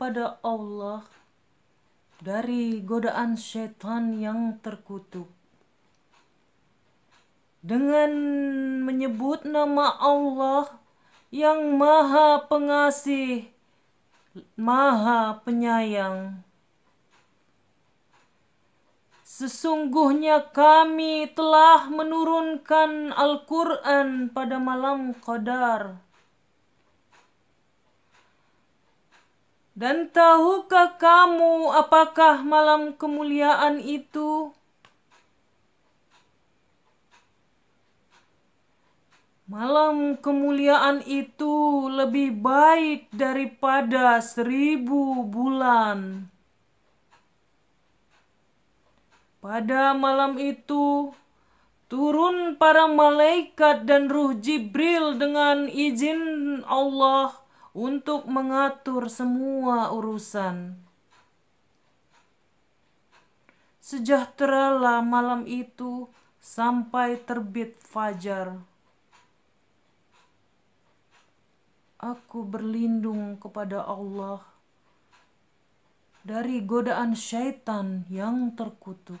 kepada Allah dari godaan setan yang terkutuk. Dengan menyebut nama Allah yang Maha Pengasih, Maha Penyayang. Sesungguhnya kami telah menurunkan Al-Quran pada malam Qadar Dan tahukah kamu apakah malam kemuliaan itu? Malam kemuliaan itu lebih baik daripada seribu bulan. Pada malam itu, turun para malaikat dan ruh Jibril dengan izin Allah untuk mengatur semua urusan. Sejahteralah malam itu sampai terbit fajar. Aku berlindung kepada Allah dari godaan syaitan yang terkutuk.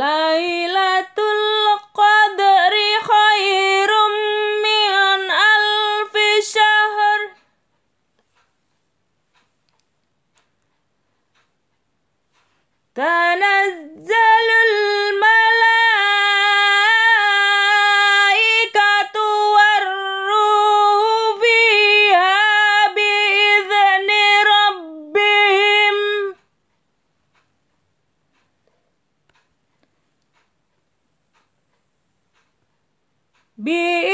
Lailatul Qadri khairum min alfi syahr Tanazzal Be